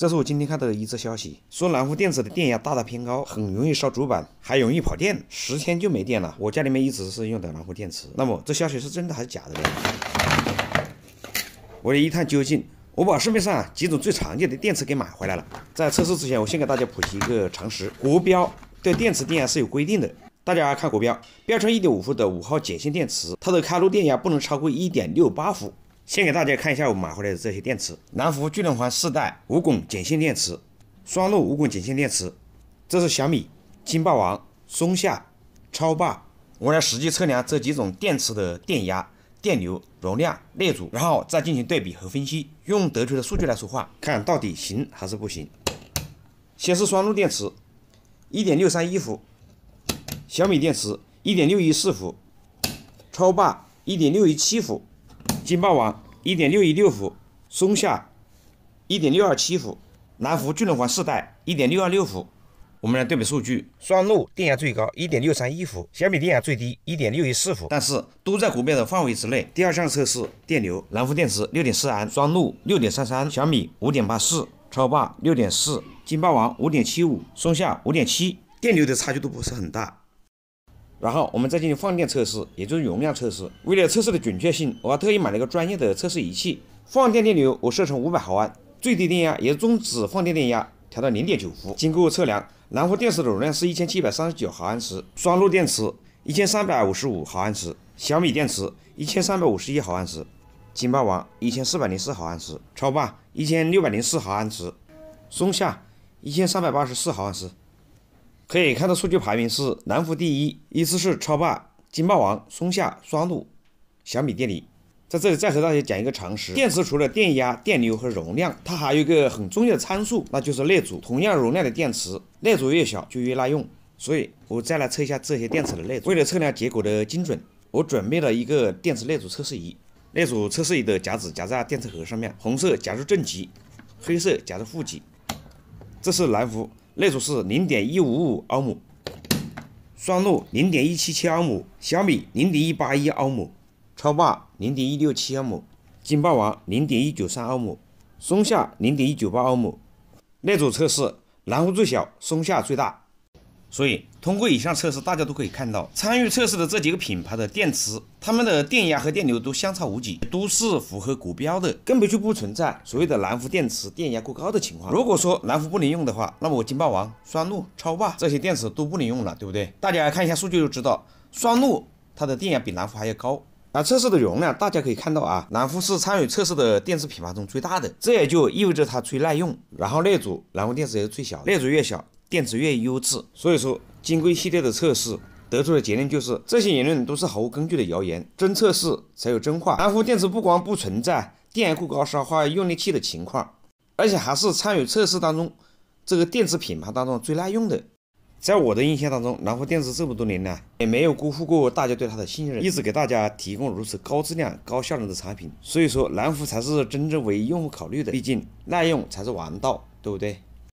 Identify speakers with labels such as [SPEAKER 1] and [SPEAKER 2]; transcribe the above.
[SPEAKER 1] 这是我今天看到的一则消息，说南孚电池的电压大大偏高，很容易烧主板，还容易跑电，十天就没电了。我家里面一直是用的南孚电池，那么这消息是真的还是假的呢？我得一探究竟。我把市面上啊几种最常见的电池给买回来了，在测试之前，我先给大家普及一个常识，国标对电池电压是有规定的。大家看国标，标称一点五伏的五号碱性电池，它的开路电压不能超过一点六八伏。先给大家看一下我买回来的这些电池：南孚聚能环四代五汞碱性电池、双路五汞碱性电池。这是小米、金霸王、松下、超霸。我来实际测量这几种电池的电压、电流、容量、列阻，然后再进行对比和分析，用得出的数据来说话，看到底行还是不行。先是双路电池，一点六三一伏；小米电池，一点六一四伏；超霸，一点六一七伏。金霸王一点六一六伏，松下一点六二七伏，南孚聚能环四代一点六二六伏，我们来对比数据。双路电压最高一点六三一伏，小米电压最低一点六一四伏，但是都在国标范围之内。第二项测试电流，南孚电池六点四安，双路六点三三，小米五点八四，超霸六点四，金霸王五点七五，松下五点七，电流的差距都不是很大。然后我们再进行放电测试，也就是容量测试。为了测试的准确性，我还特意买了一个专业的测试仪器。放电电流我设成五百毫安，最低电压也终止放电电压调到零点九伏。经过测量，南孚电池的容量是一千七百三十九毫安时，双路电池一千三百五十五毫安时，小米电池一千三百五十一毫安时，金霸王一千四百零四毫安时，超霸一千六百零四毫安时，松下一千三百八十四毫安时。可以看到数据排名是南孚第一，依次是超霸、金霸王、松下、双鹿、小米、电驴。在这里再和大家讲一个常识：电池除了电压、电流和容量，它还有一个很重要的参数，那就是内阻。同样容量的电池，内阻越小就越耐用。所以，我再来测一下这些电池的内阻。为了测量结果的精准，我准备了一个电池内阻测试仪。内阻测试仪的夹子夹在电池盒上面，红色夹住正极，黑色夹住负极。这是南孚。内存是零点一五五欧姆，双路零点一七七欧姆，小米零点一八一欧姆，超霸零点一六七欧姆，金霸王零点一九三欧姆，松下零点一九八欧姆。内阻测试，蓝湖最小，松下最大。所以，通过以上测试，大家都可以看到，参与测试的这几个品牌的电池，它们的电压和电流都相差无几，都是符合国标的，根本就不存在所谓的蓝孚电池电压过高的情况。如果说蓝孚不能用的话，那么我金霸王、双鹿、超霸这些电池都不能用了，对不对？大家看一下数据就知道，双鹿它的电压比蓝孚还要高。那测试的容量，大家可以看到啊，蓝孚是参与测试的电池品牌中最大的，这也就意味着它最耐用。然后内阻，蓝孚电池也是最小，内阻越小。电池越优质，所以说金一系列的测试得出的结论就是，这些言论都是毫无根据的谣言，真测试才有真话。南孚电池不光不存在电压过高烧坏用电器的情况，而且还是参与测试当中这个电池品牌当中最耐用的。在我的印象当中，南孚电池这么多年呢，也没有辜负过大家对它的信任，一直给大家提供如此高质量、高效能的产品。所以说，南孚才是真正为用户考虑的，毕竟耐用才是王道，对不对？